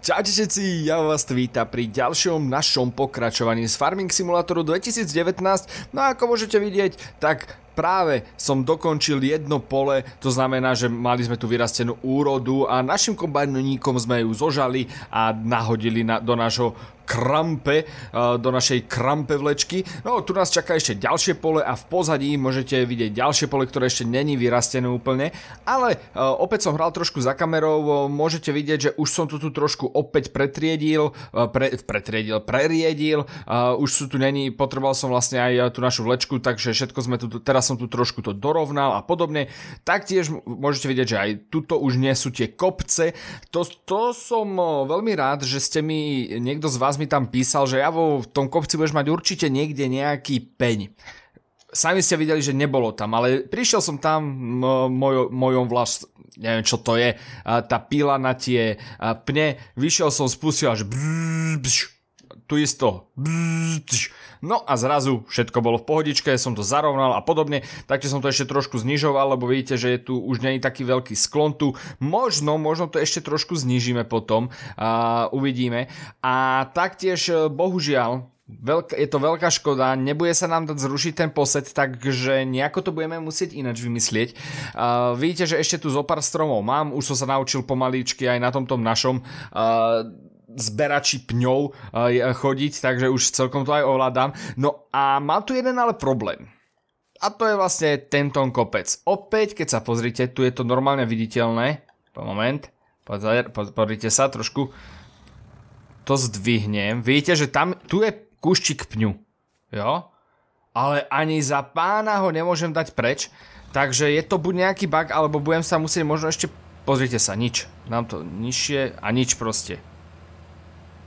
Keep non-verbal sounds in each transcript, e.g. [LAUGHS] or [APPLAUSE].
Čaute všetci, ja vás vítam pri ďalšom našom pokračovaní z Farming Simulatoru 2019. No a ako môžete vidieť, tak práve som dokončil jedno pole, to znamená, že mali sme tu vyrastenú úrodu a našim kombajníkom sme ju zožali a nahodili na, do nášho krampe, e, do našej krampe vlečky. No tu nás čaká ešte ďalšie pole a v pozadí môžete vidieť ďalšie pole, ktoré ešte není vyrastené úplne, ale e, opäť som hral trošku za kamerou, e, môžete vidieť, že už som to tu trošku opäť pretriedil, pre, pretriedil, preriedil, už sú tu není, potreboval som vlastne aj tú našu vlečku, takže všetko sme tu teraz teraz som tu trošku to dorovnal a podobne. Taktiež môžete vidieť, že aj tuto už nie sú tie kopce. To, to som veľmi rád, že ste mi, niekto z vás mi tam písal, že ja vo v tom kopci budeš mať určite niekde nejaký peň sami ste videli, že nebolo tam, ale prišiel som tam mojo, mojom vlast, neviem čo to je, tá pila na tie pne, vyšiel som, spustil až brrr, brrr, tu isto. No a zrazu všetko bolo v pohodičke, som to zarovnal a podobne, takže som to ešte trošku znižoval, lebo vidíte, že je tu už nie taký veľký sklon tu. Možno, možno to ešte trošku znižíme potom, uh, uvidíme. A taktiež, e, bohužiaľ, Veľk, je to veľká škoda, nebude sa nám dať zrušiť ten posed, takže nejako to budeme musieť ináč vymyslieť. Uh, vidíte, že ešte tu zo pár stromov mám, už som sa naučil pomaličky aj na tomto našom. Uh, zberači pňov eh, chodiť, takže už celkom to aj ovládam. No a má tu jeden ale problém. A to je vlastne tento kopec. Opäť, keď sa pozrite, tu je to normálne viditeľné. Po moment. Pozrite sa trošku. To zdvihnem. Vidíte, že tam, tu je kúščik pňu. Jo? Ale ani za pána ho nemôžem dať preč. Takže je to buď nejaký bug, alebo budem sa musieť možno ešte... Pozrite sa, nič. Nám to nižšie a nič proste.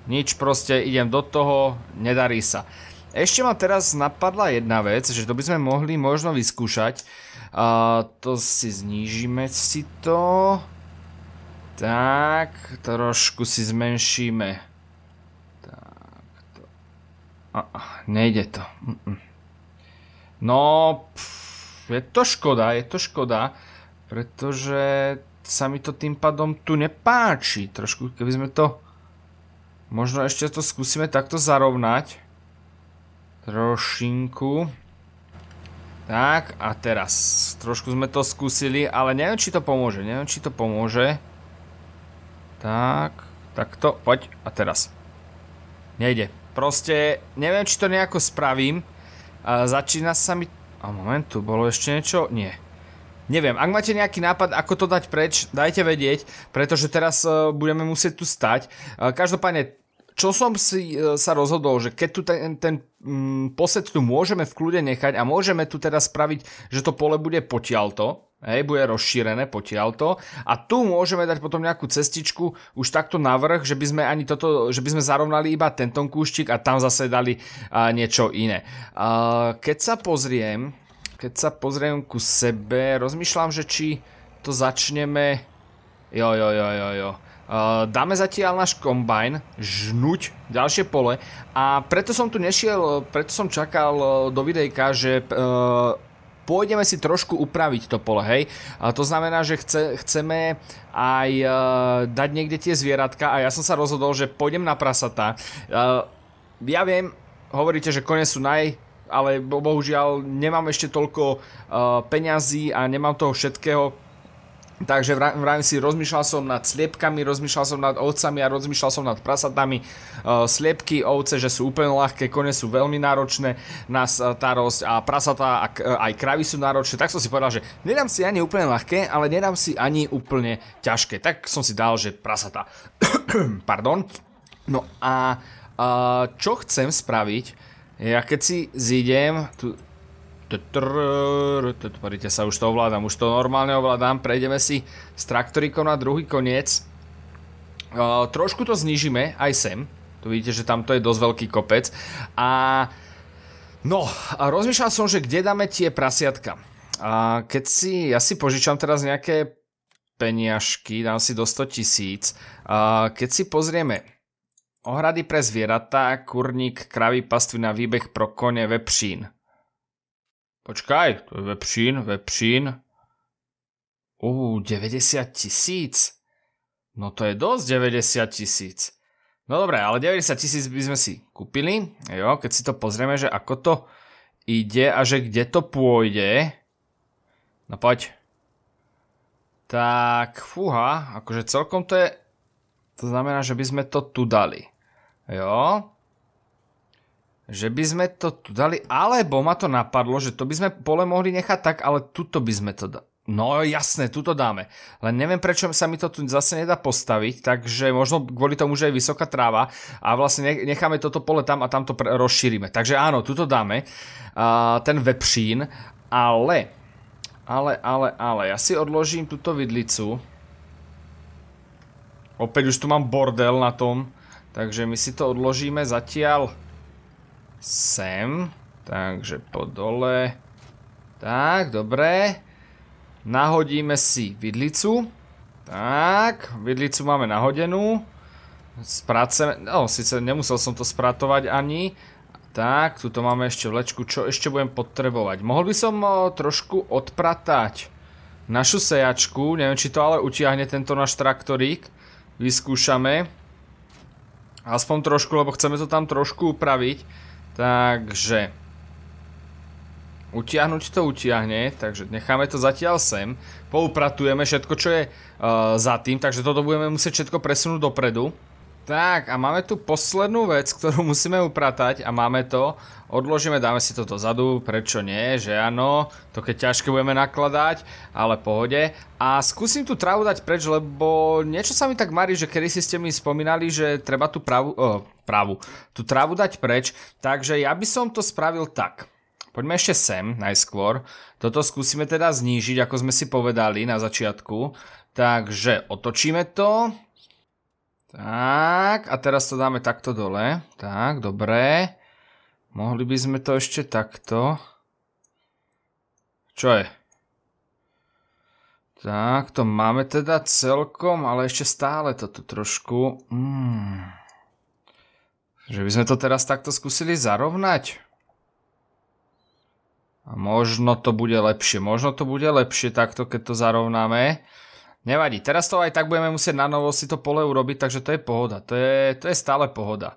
Nič, proste idem do toho, nedarí sa. Ešte ma teraz napadla jedna vec, že to by sme mohli možno vyskúšať. to si znižíme si to. Tak, trošku si zmenšíme. Tak, to... nejde to. No, je to škoda, je to škoda, pretože sa mi to tým pádom tu nepáči. Trošku, keby sme to Možno ešte to skúsime takto zarovnať. Trošinku. Tak, a teraz. Trošku sme to skúsili, ale neviem, či to pomôže. Neviem, či to pomôže. Tak, takto, poď. A teraz. Nejde. Proste, neviem, či to nejako spravím. začína sa mi... A moment, tu bolo ešte niečo? Nie. Neviem, ak máte nejaký nápad, ako to dať preč, dajte vedieť, pretože teraz e, budeme musieť tu stať. E, každopádne čo som si e, sa rozhodol, že keď tu ten, ten mm, posed tu môžeme v kľude nechať a môžeme tu teda spraviť, že to pole bude potialto, Hej, bude rozšírené potialto A tu môžeme dať potom nejakú cestičku už takto navrh, že by sme ani toto, že by sme zarovnali iba tento kúštik a tam zase dali a, niečo iné. A, keď sa pozriem, keď sa pozriem ku sebe, rozmýšľam, že či to začneme... Jo, jo, jo, jo, jo. Eh, dáme zatiaľ náš kombajn žnuť ďalšie pole a preto som tu nešiel, preto som čakal eh, do videjka, že eh, pôjdeme si trošku upraviť to pole, hej. A to znamená, že chce, chceme aj dať niekde tie zvieratka a ja som sa rozhodol, že pôjdem na prasata. ja viem, hovoríte, že kone sú naj, ale bohužiaľ nemám ešte toľko peňazí a nemám toho všetkého, Takže vravím si, rozmýšľal som nad sliepkami, rozmýšľal som nad ovcami a rozmýšľal som nad prasatami. E, sliepky, ovce, že sú úplne ľahké, kone sú veľmi náročné na starosť a prasatá a aj kravy sú náročné. Tak som si povedal, že nedám si ani úplne ľahké, ale nedám si ani úplne ťažké. Tak som si dal, že prasatá. [COUGHS] Pardon. No a čo chcem spraviť? Ja keď si zídem, tu, Poríte sa, už to ovládam, už to normálne ovládam. Prejdeme si s traktorikom na druhý koniec. trošku to znižíme, aj sem. Tu vidíte, že tamto je dosť veľký kopec. A no, rozmýšľal som, že kde dáme tie prasiatka. A keď si, ja si požičam teraz nejaké peniažky, dám si do 100 tisíc. A keď si pozrieme ohrady pre zvieratá, kurník, kravy, pastvina, výbeh pro kone, vepřín. Počkaj, to je vepřín, vepřín. Uú, 90 tisíc? No to je dosť 90 tisíc. No dobré, ale 90 tisíc by sme si kúpili. Jo, keď si to pozrieme, že ako to ide a že kde to pôjde. No poď. Tak, fúha, akože celkom to je... To znamená, že by sme to tu dali. Jo, že by sme to tu dali, alebo ma to napadlo, že to by sme pole mohli nechať tak, ale tuto by sme to dali. No jasné, tu to dáme. Len neviem, prečo sa mi to tu zase nedá postaviť, takže možno kvôli tomu, že je vysoká tráva a vlastne necháme toto pole tam a tam to rozšírime. Takže áno, tu to dáme, ten vepšín, ale, ale, ale, ale, ja si odložím túto vidlicu. Opäť už tu mám bordel na tom, takže my si to odložíme zatiaľ sem. Takže po dole. Tak, dobre. Nahodíme si vidlicu. Tak, vidlicu máme nahodenú. Spraceme, no síce nemusel som to spratovať ani. Tak, tuto máme ešte vlečku, čo ešte budem potrebovať. Mohol by som trošku odpratať našu sejačku, neviem či to ale utiahne tento náš traktorík. Vyskúšame. Aspoň trošku, lebo chceme to tam trošku upraviť. Takže... Utiahnuť to utiahne, takže necháme to zatiaľ sem. Poupratujeme všetko, čo je e, za tým, takže toto budeme musieť všetko presunúť dopredu. Tak a máme tu poslednú vec, ktorú [LAUGHS] musíme upratať a máme to. Odložíme, dáme si to dozadu, prečo nie, že áno. To keď ťažké budeme nakladať, ale pohode. A skúsim tú trávu dať preč, lebo niečo sa mi tak marí, že kedy si ste mi spomínali, že treba tú pravú, tú trávu dať preč, takže ja by som to spravil tak. Poďme ešte sem najskôr. Toto skúsime teda znížiť, ako sme si povedali na začiatku. Takže otočíme to. Tak, a teraz to dáme takto dole. Tak, dobre. Mohli by sme to ešte takto. Čo je? Tak, to máme teda celkom, ale ešte stále to tu trošku... Hmm... Že by sme to teraz takto skúsili zarovnať? A možno to bude lepšie, možno to bude lepšie takto, keď to zarovnáme. Nevadí, teraz to aj tak budeme musieť na novo si to pole urobiť, takže to je pohoda, to je, to je stále pohoda.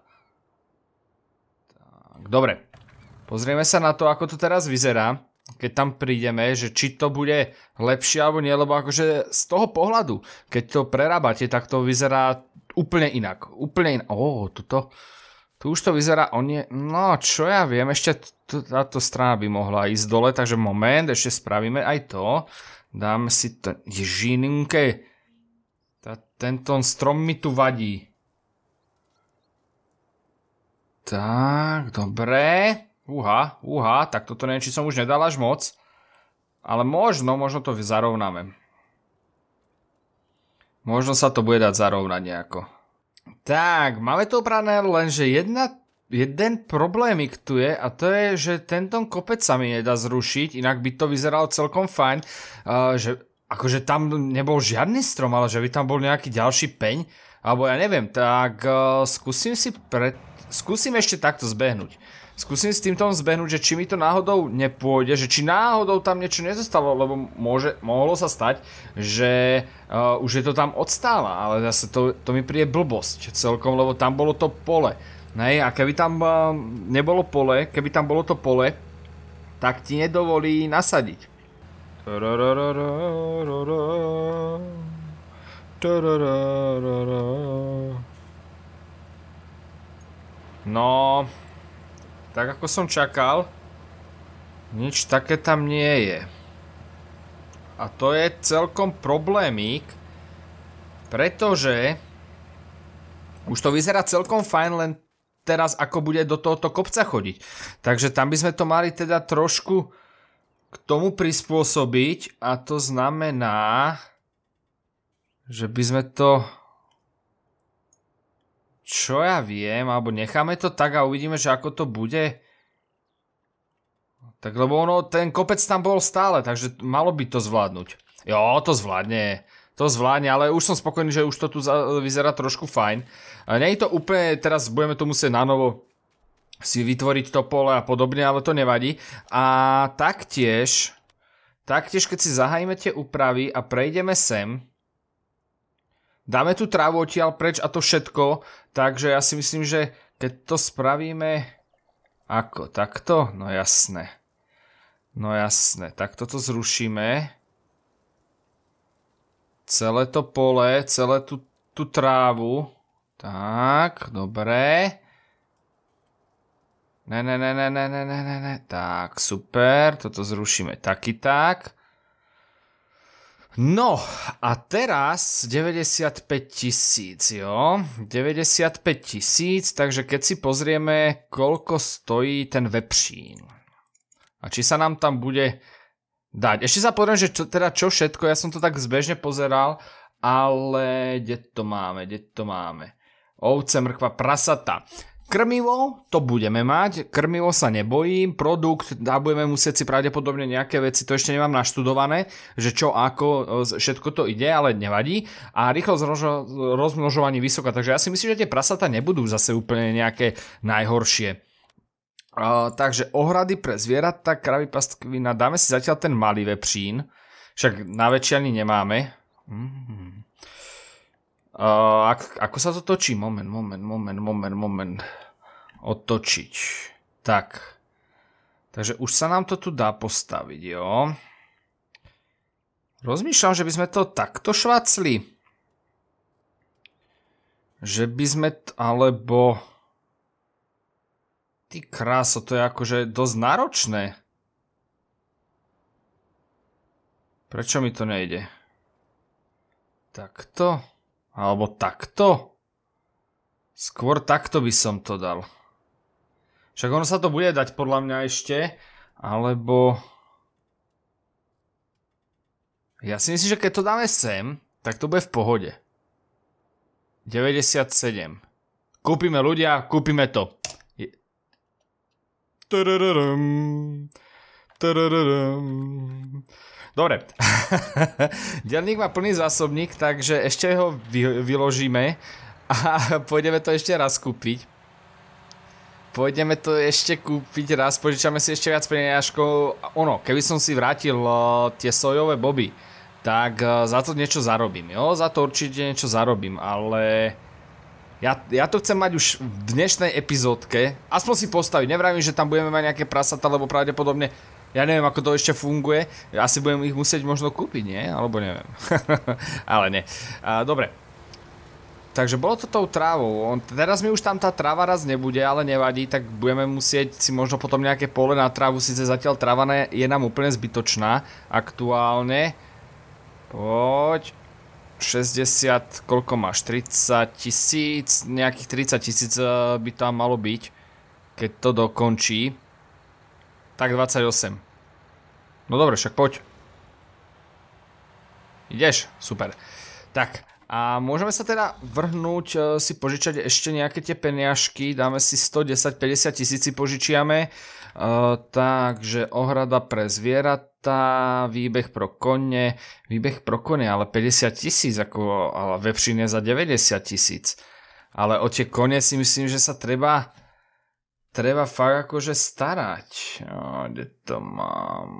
Tak, dobre, pozrieme sa na to, ako to teraz vyzerá, keď tam prídeme, že či to bude lepšie alebo nie, lebo akože z toho pohľadu, keď to prerábate, tak to vyzerá úplne inak, úplne inak. Ó, oh, toto... Tu už to vyzerá o nie... No, čo ja viem, ešte táto strana by mohla ísť dole, takže moment, ešte spravíme aj to. Dáme si to Ježinke! Tento strom mi tu vadí. Tak, dobre. Uha, uha, tak toto neviem, či som už nedal až moc. Ale možno, možno to zarovnáme. Možno sa to bude dať zarovnať nejako. Tak, máme to oprané, lenže jedna, jeden problémik tu je a to je, že tento kopec sa mi nedá zrušiť, inak by to vyzeralo celkom fajn, uh, že akože tam nebol žiadny strom, ale že by tam bol nejaký ďalší peň, alebo ja neviem, tak uh, skúsim si pred skúsim ešte takto zbehnúť. Skúsim s týmto zbehnúť, že či mi to náhodou nepôjde, že či náhodou tam niečo nezostalo, lebo môže, mohlo sa stať, že uh, už je to tam odstála, ale zase to, to mi príde blbosť celkom, lebo tam bolo to pole. Ne? No a keby tam uh, nebolo pole, keby tam bolo to pole, tak ti nedovolí nasadiť. Tarararara, No, tak ako som čakal, nič také tam nie je. A to je celkom problémik. pretože už to vyzerá celkom fajn, len teraz ako bude do tohoto kopca chodiť. Takže tam by sme to mali teda trošku k tomu prispôsobiť a to znamená, že by sme to čo ja viem, alebo necháme to tak a uvidíme, že ako to bude. Tak lebo ono, ten kopec tam bol stále, takže malo by to zvládnuť. Jo, to zvládne. To zvládne, ale už som spokojný, že už to tu vyzerá trošku fajn. Nie je to úplne, teraz budeme to musieť na novo si vytvoriť to pole a podobne, ale to nevadí. A taktiež, taktiež keď si zahajíme tie úpravy a prejdeme sem, dáme tú trávu odtiaľ preč a to všetko, takže ja si myslím, že keď to spravíme ako takto, no jasné. No jasné, tak toto zrušíme. Celé to pole, celé tú, trávu. Tak, dobre. Ne, ne, ne, ne, ne, ne, ne, ne, tak, super, toto zrušíme taky tak. No a teraz 95 tisíc, jo? 95 tisíc, takže keď si pozrieme, koľko stojí ten webšín. A či sa nám tam bude dať. Ešte sa poviem, že čo, teda čo všetko, ja som to tak zbežne pozeral, ale kde to máme, kde to máme. Ovce, mrkva, prasata. Krmivo to budeme mať, krmivo sa nebojím, produkt a budeme musieť si pravdepodobne nejaké veci, to ešte nemám naštudované, že čo ako, e, všetko to ide, ale nevadí. A rýchlosť rozmnožovania vysoká, takže ja si myslím, že tie prasata nebudú zase úplne nejaké najhoršie. Uh, takže ohrady pre zvieratá, kravy pastkvina, dáme si zatiaľ ten malý vepřín, však na väčšie ani nemáme. Mm-hmm. Uh, ak, ako sa to točí? Moment, moment, moment, moment, moment. Otočiť. Tak. Takže už sa nám to tu dá postaviť, jo. Rozmýšľam, že by sme to takto švacli. Že by sme... T- alebo... Ty kráso, to je akože dosť náročné. Prečo mi to nejde? Takto. Alebo takto? Skôr takto by som to dal. Však ono sa to bude dať podľa mňa ešte, alebo... Ja si myslím, že keď to dáme sem, tak to bude v pohode. 97. Kúpime ľudia, kúpime to. Tadadadam. Tadadadam. Tadadadam. Dobre. [LAUGHS] Dielník má plný zásobník, takže ešte ho vy, vyložíme a [LAUGHS] pôjdeme to ešte raz kúpiť. Pôjdeme to ešte kúpiť raz, požičame si ešte viac peniažkov. Ono, keby som si vrátil eh, tie sojové boby, tak eh, za to niečo zarobím, jo? Za to určite niečo zarobím, ale... Ja, ja to chcem mať už v dnešnej epizódke. Aspoň si postaviť. Nevravím, že tam budeme mať nejaké prasata, lebo pravdepodobne ja neviem, ako to ešte funguje. Asi budem ich musieť možno kúpiť, nie? Alebo neviem. [LAUGHS] Ale nie. A, dobre. Takže bolo to tou trávou. On, teraz mi už tam tá tráva raz nebude, ale nevadí, tak budeme musieť si možno potom nejaké pole na trávu. síce zatiaľ tráva ne, je nám úplne zbytočná aktuálne. Poď. 60, koľko máš? 30 tisíc, nejakých 30 tisíc e, by tam malo byť, keď to dokončí. Tak 28. No dobre, však poď. Ideš? Super. Tak, a môžeme sa teda vrhnúť, e, si požičať ešte nejaké tie peniažky, dáme si 110, 50 tisíc si požičiame. E, takže ohrada pre zvieratá, výbeh pro kone, výbeh pro kone, ale 50 tisíc, ako vepšine za 90 tisíc. Ale o tie kone si myslím, že sa treba treba fakt akože starať. Kde to mám?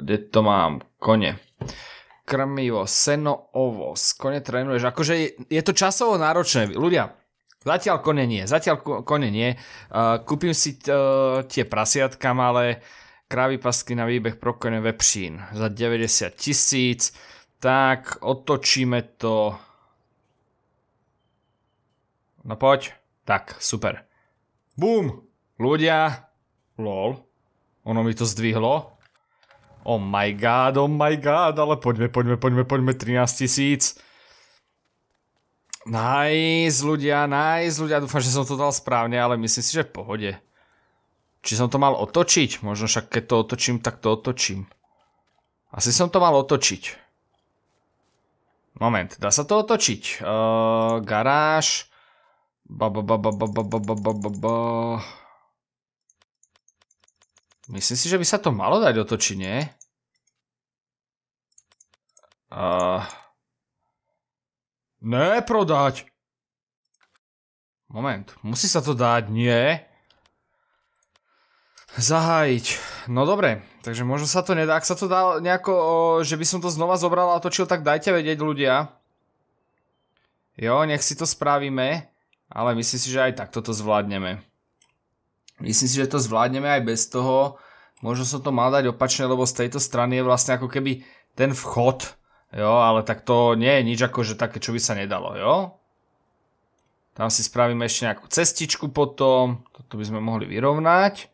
Kde to mám? Kone. Krmivo, seno, ovoz. Kone trénuješ. Akože je to časovo náročné. Ľudia, zatiaľ kone nie. Zatiaľ kone nie. Kúpim si tie prasiatka malé krávy pasky na výbeh pro kone vepšín za 90 tisíc. Tak, otočíme to. No poď. Tak, super. Boom! Ľudia. Lol. Ono mi to zdvihlo. Oh my god, oh my god, ale poďme, poďme, poďme, poďme, 13 tisíc. Nice, ľudia, nice, ľudia, dúfam, že som to dal správne, ale myslím si, že v pohode. Či som to mal otočiť? Možno však keď to otočím, tak to otočím. Asi som to mal otočiť. Moment, dá sa to otočiť? ba, garáž. Ba, ba, ba, ba, ba, ba, ba, ba, ba, ba. Myslím si, že by sa to malo dať do toči, nie? Uh... Ne, prodať! Moment, musí sa to dať, nie? Zahájiť. No dobre, takže možno sa to nedá. Ak sa to dá nejako, že by som to znova zobral a točil, tak dajte vedieť ľudia. Jo, nech si to spravíme, ale myslím si, že aj takto to zvládneme. Myslím si, že to zvládneme aj bez toho. Možno som to mal dať opačne, lebo z tejto strany je vlastne ako keby ten vchod, jo, ale tak to nie je nič ako, že také, čo by sa nedalo, jo. Tam si spravíme ešte nejakú cestičku potom, toto by sme mohli vyrovnať.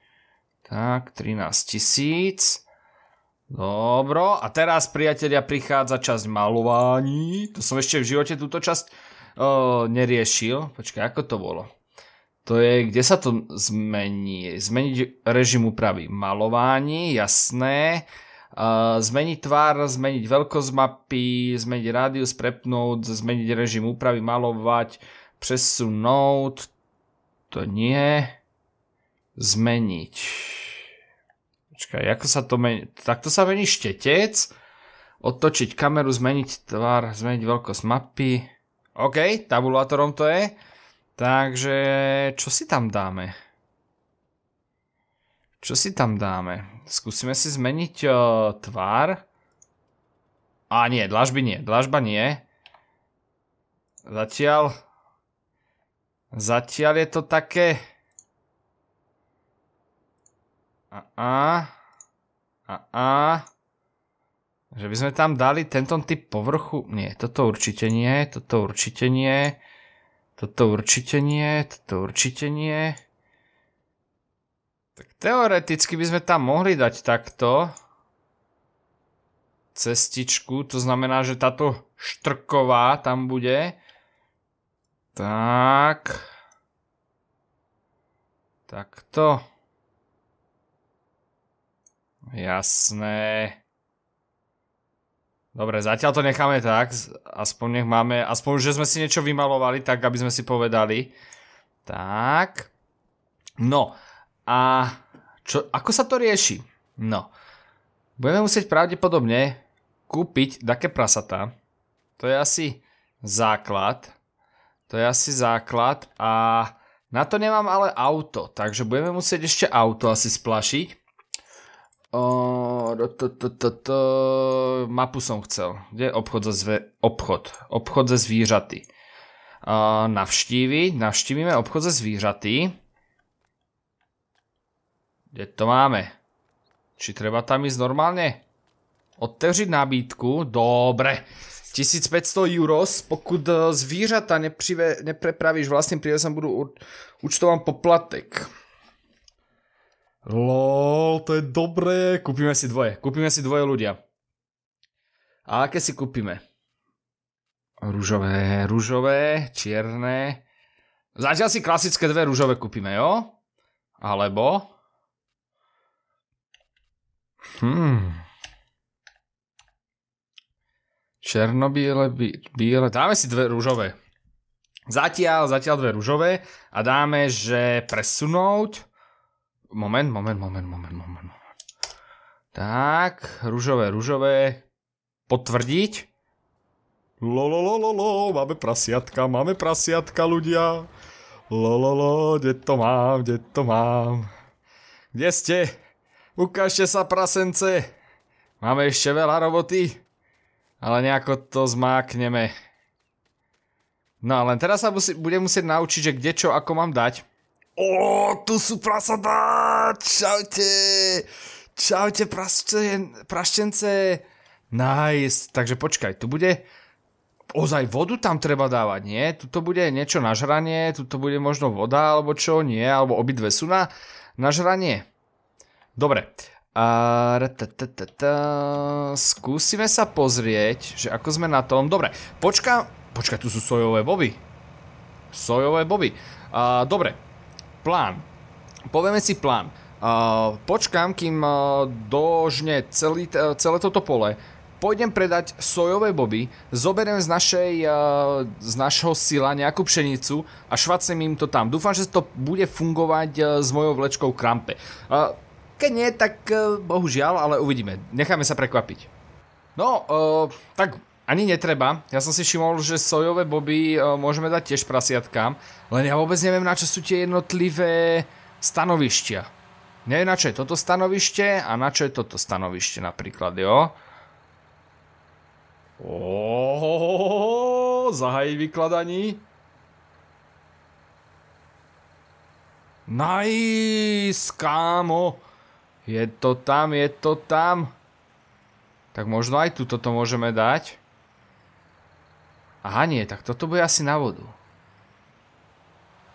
Tak, 13 tisíc. Dobro, a teraz priatelia prichádza časť malovaní. To som ešte v živote túto časť neriešil. Počkaj, ako to bolo? to je, kde sa to zmení? Zmeniť režim úpravy malování, jasné. Zmeniť tvár, zmeniť veľkosť mapy, zmeniť rádius, prepnúť, zmeniť režim úpravy, malovať, presunúť. To nie. Zmeniť. Počkaj, ako sa to mení? Takto sa mení štetec. Otočiť kameru, zmeniť tvár, zmeniť veľkosť mapy. OK, tabulátorom to je. Takže čo si tam dáme? Čo si tam dáme? Skúsime si zmeniť eh, tvár. A nie, dlažby nie, dlažba nie. Zatiaľ... Zatiaľ je to také... A a... A a... Že by sme tam dali tento typ povrchu? Nie, toto určite nie, toto určite nie. Toto určite nie, toto určite nie. Tak teoreticky by sme tam mohli dať takto cestičku, to znamená, že táto štrková tam bude. Tak. Takto. Jasné. Dobre, zatiaľ to necháme tak, aspoň nech máme, aspoň že sme si niečo vymalovali, tak aby sme si povedali. Tak. No, a čo, ako sa to rieši? No, budeme musieť pravdepodobne kúpiť také prasatá. To je asi základ. To je asi základ a na to nemám ale auto, takže budeme musieť ešte auto asi splašiť to, to, to, to, mapu som chcel. Kde je obchod so zve, obchod? Obchod zvířaty. O, navštíviť, navštívime obchod ze zvířaty. Kde to máme? Či treba tam ísť normálne? Otevřiť nabídku? Dobre. 1500 euros, pokud e, zvířata nepřive, neprepravíš vlastným prívesem, budú účtován poplatek. Lol to je dobré, kúpime si dvoje. Kúpime si dvoje ľudia. A aké si kúpime? Rúžové, rúžové, čierne. Zatiaľ si klasické dve rúžové kúpime, jo? Alebo... Hmm. Černobiele, biele, dáme si dve rúžové. Zatiaľ, zatiaľ dve rúžové a dáme, že presunúť Moment, moment, moment, moment, moment. Tak, rúžové, rúžové. Potvrdiť. Lololololo, máme prasiatka, máme prasiatka, ľudia. Lololo, kde to mám, kde to mám. Kde ste? Ukážte sa, prasence. Máme ešte veľa roboty, ale nejako to zmákneme. No a len teraz sa musí, budem musieť naučiť, že kde čo ako mám dať. Ó, tu sú prasatá! Čaute! Čaute, prasčen, praščence! Nice. Takže počkaj, tu bude... Ozaj vodu tam treba dávať, nie? Tuto bude niečo na žranie, tuto bude možno voda alebo čo, nie? Alebo obidve sú na, na žranie. Dobre. A, ta, ta, ta, ta. Skúsime sa pozrieť, že ako sme na tom. Dobre, počka... Počkaj, tu sú sojové boby. Sojové boby. A, dobre, plán. Povieme si plán. Uh, počkám, kým uh, dožne celý, uh, celé toto pole. Pôjdem predať sojové boby, zoberiem z, našej, z našho sila nejakú pšenicu a švacem im to tam. Dúfam, že to bude fungovať s mojou vlečkou krampe. keď nie, tak bohužiaľ, ale uvidíme. Necháme sa prekvapiť. No, tak ani netreba. Ja som si všimol, že sojové boby e, môžeme dať tiež prasiatkám, len ja vôbec neviem, na čo sú tie jednotlivé stanovištia. Neviem, na čo je toto stanovište a na čo je toto stanovište napríklad, jo? Ohohohoho, zahají vykladaní. Nice, kámo. Je to tam, je to tam. Tak možno aj tuto to môžeme dať. Aha, nie, tak toto bude asi na vodu.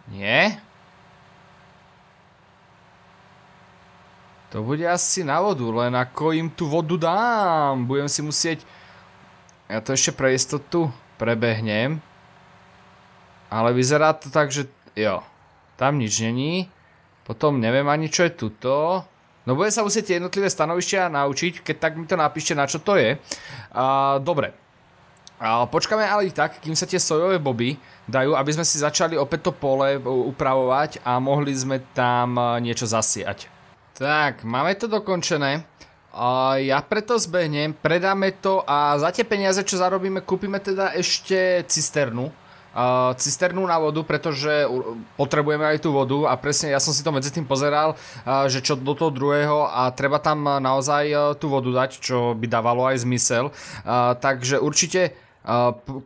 Nie? To bude asi na vodu, len ako im tú vodu dám. Budem si musieť... Ja to ešte pre istotu prebehnem. Ale vyzerá to tak, že... Jo. Tam nič není. Potom neviem ani, čo je tuto. No bude sa musieť jednotlivé stanovišťa naučiť, keď tak mi to napíšte, na čo to je. Dobre. dobre počkáme ale i tak, kým sa tie sojové boby dajú, aby sme si začali opäť to pole upravovať a mohli sme tam e, niečo zasiať. Tak, máme to dokončené. ja preto zbehnem, predáme to a za tie peniaze, čo zarobíme, kúpime teda ešte cisternu. cisternu na vodu, pretože potrebujeme aj tú vodu a presne ja som si to medzi tým pozeral, e, že čo do toho druhého a treba tam naozaj e, tú vodu dať, čo by dávalo aj zmysel. Takže určite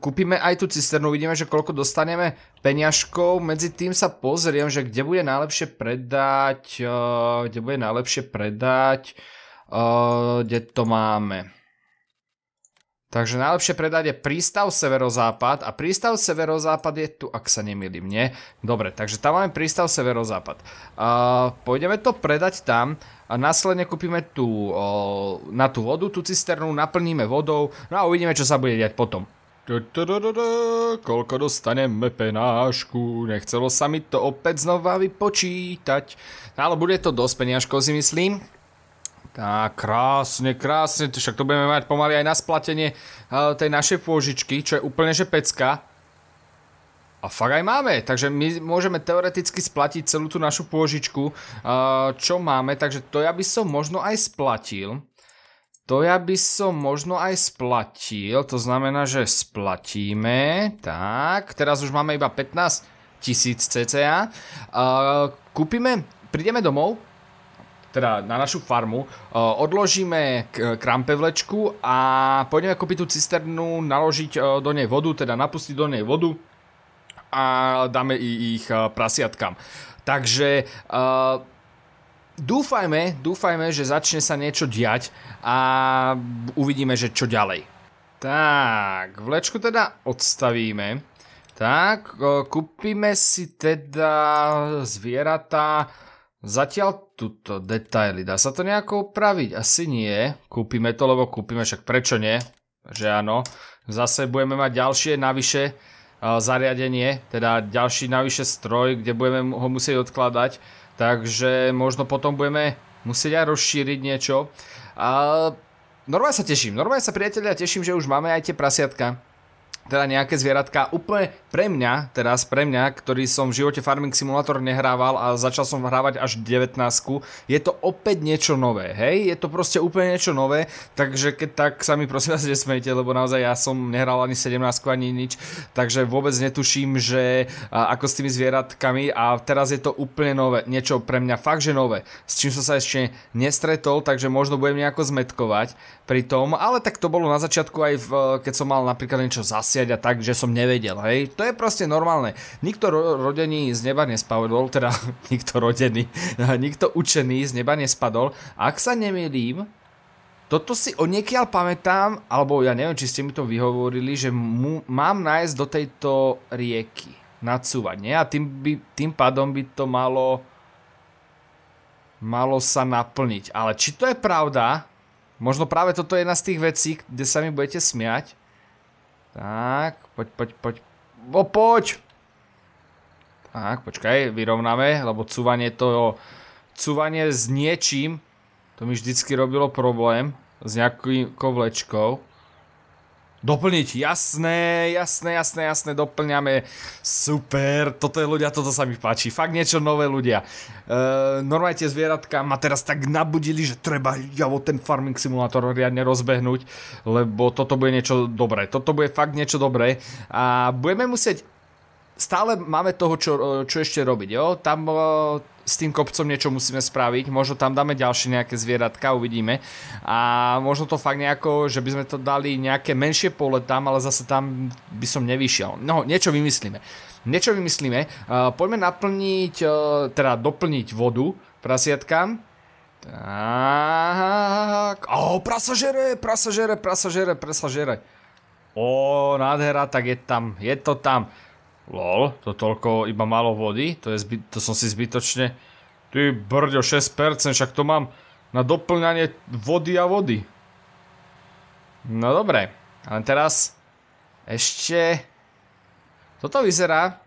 kúpime aj tú cisternu, vidíme, že koľko dostaneme peňažkov, medzi tým sa pozriem, že kde bude najlepšie predať, eh, kde bude najlepšie predať, eh, kde to máme. Takže najlepšie predať je prístav severozápad a prístav severozápad je tu, ak sa nemýlim, nie? Dobre, takže tam máme prístav severozápad. pôjdeme to predať tam a následne kúpime tu na tú vodu, tú cisternu, naplníme vodou, no a uvidíme, čo sa bude diať potom. Koľko dostaneme penášku, nechcelo sa mi to opäť znova vypočítať. No ale bude to dosť peniažkov si myslím. Tá, krásne, krásne, však to budeme mať pomaly aj na splatenie eh, tej našej pôžičky, čo je úplne že pecka. A fakt aj máme, takže my môžeme teoreticky splatiť celú tú našu pôžičku, eh, čo máme, takže to ja by som možno aj splatil. To ja by som možno aj splatil, to znamená, že splatíme, tak, teraz už máme iba 15 tisíc cca. Eh, kúpime, prídeme domov, teda na našu farmu, eh, odložíme krampevlečku a pôjdeme kúpiť tú cisternu, naložiť eh, do nej vodu, teda napustiť do nej vodu a dáme ich eh, prasiatkám. Takže dúfajme, dúfajme, že začne sa niečo diať a uvidíme, že čo ďalej. Tak, vlečku teda odstavíme. Tak, kúpime si teda zvieratá Zatiaľ tuto detaily. Dá sa to nejako upraviť? Asi nie. Kúpime to, lebo kúpime, však prečo nie? Že áno. Zase budeme mať ďalšie navyše e, zariadenie, teda ďalší navyše stroj, kde budeme ho musieť odkladať. Takže možno potom budeme musieť aj rozšíriť niečo. normálne sa teším, normálne sa priateľia teším, že už máme aj tie prasiatka teda nejaké zvieratka. Úplne pre mňa, teraz pre mňa, ktorý som v živote Farming Simulator nehrával a začal som hrávať až 19, je to opäť niečo nové, hej? Je to proste úplne niečo nové, takže keď tak sa mi prosím vás nesmejte, lebo naozaj ja som nehral ani 17 ani nič, takže vôbec netuším, že ako s tými zvieratkami a teraz je to úplne nové, niečo pre mňa fakt, že nové, s čím som sa ešte nestretol, takže možno budem nejako zmetkovať pri tom, ale tak to bolo na začiatku aj v, keď som mal napríklad niečo zas zasieť a tak, že som nevedel, hej. To je proste normálne. Nikto ro- rodený z neba nespadol, teda [LAUGHS] nikto rodený, [LAUGHS] nikto učený z neba nespadol. Ak sa nemýlim, toto si o niekiaľ pamätám, alebo ja neviem, či ste mi to vyhovorili, že mu, mám nájsť do tejto rieky nadsúvanie a tým, by, tým pádom by to malo malo sa naplniť. Ale či to je pravda, možno práve toto je jedna z tých vecí, kde sa mi budete smiať, tak, poď, poď, poď. O, poď! Tak, počkaj, vyrovnáme, lebo cúvanie to... Cúvanie s niečím, to mi vždycky robilo problém, s nejakou vlečkou. Doplniť, jasné, jasné, jasné, jasné, doplňame, super, toto je ľudia, toto sa mi páči, fakt niečo nové ľudia. E, normálne tie zvieratka ma teraz tak nabudili, že treba javo ten farming simulátor riadne rozbehnúť, lebo toto bude niečo dobré, toto bude fakt niečo dobré a budeme musieť stále máme toho, čo, e, čo ešte robiť, jo? Tam uh, s tým kopcom niečo musíme spraviť, možno tam dáme ďalšie nejaké zvieratka, uvidíme. A možno to fakt nejako, že by sme to dali nejaké menšie pole tam, ale zase tam by som nevyšiel. No, niečo vymyslíme. Niečo vymyslíme. Uh, poďme naplniť, uh, teda doplniť vodu prasiatkám. Tak. Ó, oh, prasažere, prasažere, prasažere, prasažere. Ó, oh, nádhera, tak je tam, je to tam. Lol, to toľko iba malo vody, to, je zby, to som si zbytočne... Ty brďo, 6%, však to mám na doplňanie vody a vody. No dobre, ale teraz ešte... Toto vyzerá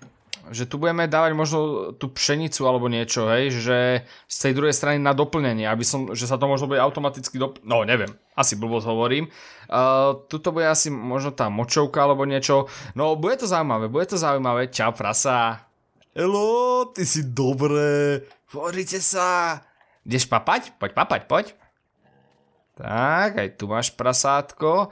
že tu budeme dávať možno tú pšenicu alebo niečo, hej, že z tej druhej strany na doplnenie, aby som, že sa to možno bude automaticky dop... No, neviem, asi blbosť hovorím. Uh, tuto bude asi možno tá močovka alebo niečo. No, bude to zaujímavé, bude to zaujímavé. Čau, prasa. Elo, ty si dobré. Pozrite sa. Ideš papať? Poď papať, poď. Tak, aj tu máš prasátko.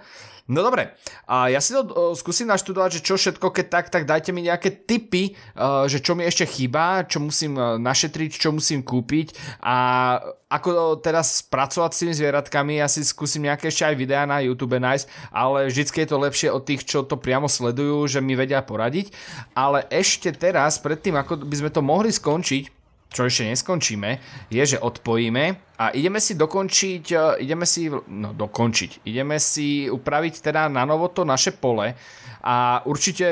No dobre, a ja si to o, skúsim naštudovať, že čo všetko, keď tak, tak dajte mi nejaké tipy, uh, že čo mi ešte chýba, čo musím našetriť, čo musím kúpiť a ako teraz pracovať s tými zvieratkami, ja si skúsim nejaké ešte aj videá na YouTube nájsť, ale vždycky je to lepšie od tých, čo to priamo sledujú, že mi vedia poradiť. Ale ešte teraz, predtým ako by sme to mohli skončiť, čo ešte neskončíme, je, že odpojíme a ideme si dokončiť, e, ideme si, no dokončiť, ideme si upraviť teda na novo to naše pole a určite,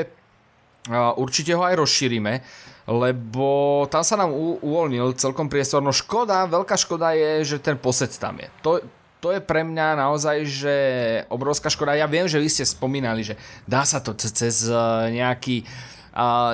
e, určite ho aj rozšírime, lebo tam sa nám uvoľnil celkom priestor, no škoda, veľká škoda je, že ten posed tam je. To, to je pre mňa naozaj, že obrovská škoda. Ja viem, že vy ste spomínali, že dá sa to cez e, nejaký uh,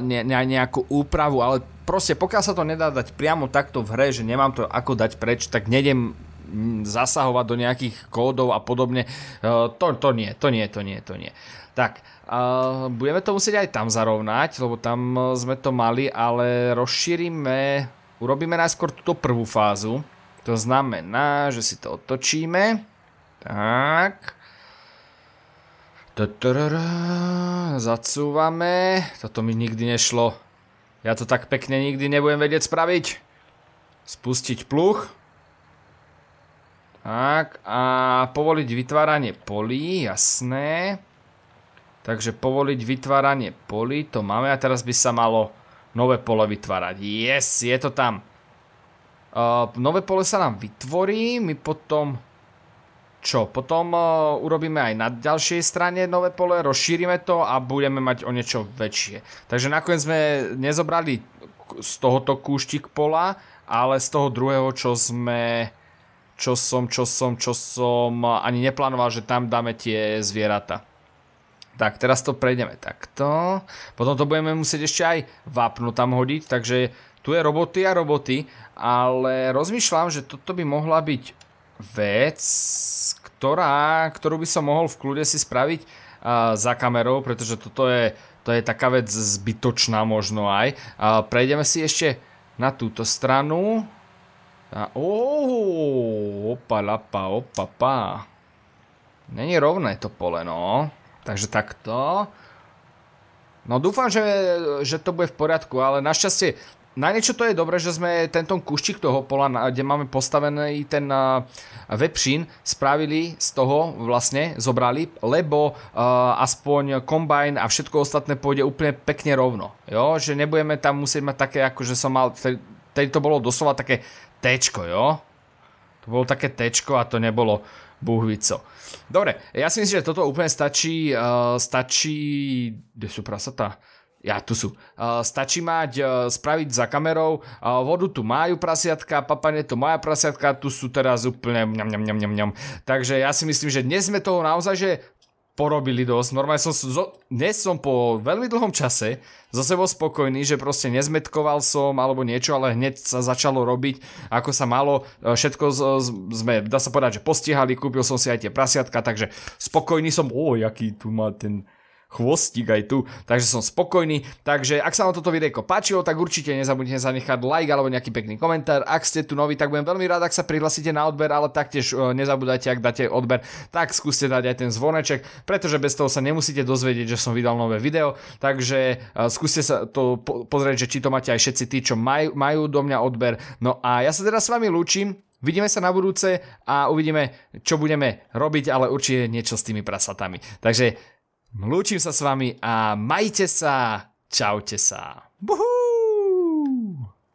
ne, ne, nejakú úpravu, ale proste pokiaľ sa to nedá dať priamo takto v hre, že nemám to ako dať preč, tak nedem mm, zasahovať do nejakých kódov a podobne. Uh, to, to nie, to nie, to nie, to nie. Tak, uh, budeme to musieť aj tam zarovnať, lebo tam e, sme to mali, ale rozšírime, urobíme najskôr túto prvú fázu. To znamená, že si to otočíme. Tak. Zacúvame. Toto mi nikdy nešlo. Ja to tak pekne nikdy nebudem vedieť spraviť. Spustiť pluch. Tak, a povoliť vytváranie polí, jasné. Takže povoliť vytváranie polí, to máme a teraz by sa malo nové pole vytvárať. Yes, je to tam. Ehm, nové pole sa nám vytvorí, my potom čo? Potom eh, urobíme aj na ďalšej strane nové pole, rozšírime to a budeme mať o niečo väčšie. Takže nakoniec sme nezobrali z tohoto kúštik pola, ale z toho druhého, čo sme čo som, čo som, čo som eh, ani neplánoval, že tam dáme tie zvieratá. Tak, teraz to prejdeme takto. Potom to budeme musieť ešte aj vápnu tam hodiť, takže tu je roboty a roboty, ale rozmýšľam, že toto by mohla byť vec, ktorá, ktorú by som mohol v kľude si spraviť uh, za kamerou, pretože toto je, to je taká vec zbytočná možno aj. Uh, prejdeme si ešte na túto stranu. A, oh, opa, lapa, opa, pa. Není rovné to pole, no. Takže takto. No dúfam, že, že to bude v poriadku, ale našťastie na niečo to je dobré, že sme tento kuščik toho pola, kde máme postavený ten webšin, spravili z toho vlastne, zobrali, lebo aspoň kombajn a všetko ostatné pôjde úplne pekne rovno. Jo? Že nebudeme tam musieť mať také, akože že som mal, tedy to bolo doslova také T-čko, jo? To bolo také T-čko a to nebolo buhvico. Dobre, ja si myslím, že toto úplne stačí, stačí, kde sú prasatá? ja tu sú. stačí mať, spraviť za kamerou, vodu tu majú prasiatka, papane tu majú prasiatka, tu sú teraz úplne mňam, mňam, mňam, mňam, Takže ja si myslím, že dnes sme toho naozaj, že porobili dosť. Normálne som, dnes som po veľmi dlhom čase za sebou spokojný, že proste nezmetkoval som alebo niečo, ale hneď sa začalo robiť, ako sa malo. E, všetko sme, dá sa povedať, že postihali, kúpil som si aj tie prasiatka, takže spokojný som, o, jaký tu má ten chvostík aj tu, takže som spokojný. Takže ak sa vám toto videjko páčilo, tak určite nezabudnite zanechať like alebo nejaký pekný komentár. Ak ste tu noví, tak budem veľmi rád, ak sa prihlasíte na odber, ale taktiež e, nezabudajte, ak dáte odber, tak skúste dať aj ten zvoneček, pretože bez toho sa nemusíte dozvedieť, že som vydal nové video. Takže e, skúste sa to pozrieť, či to máte aj všetci tí, čo majú, majú do mňa odber. No a ja sa teda s vami lúčim, Vidíme sa na budúce a uvidíme, čo budeme robiť, ale určite niečo s tými prasatami. Takže Lúčim sa s vami a majte sa, čaute sa. Buhu!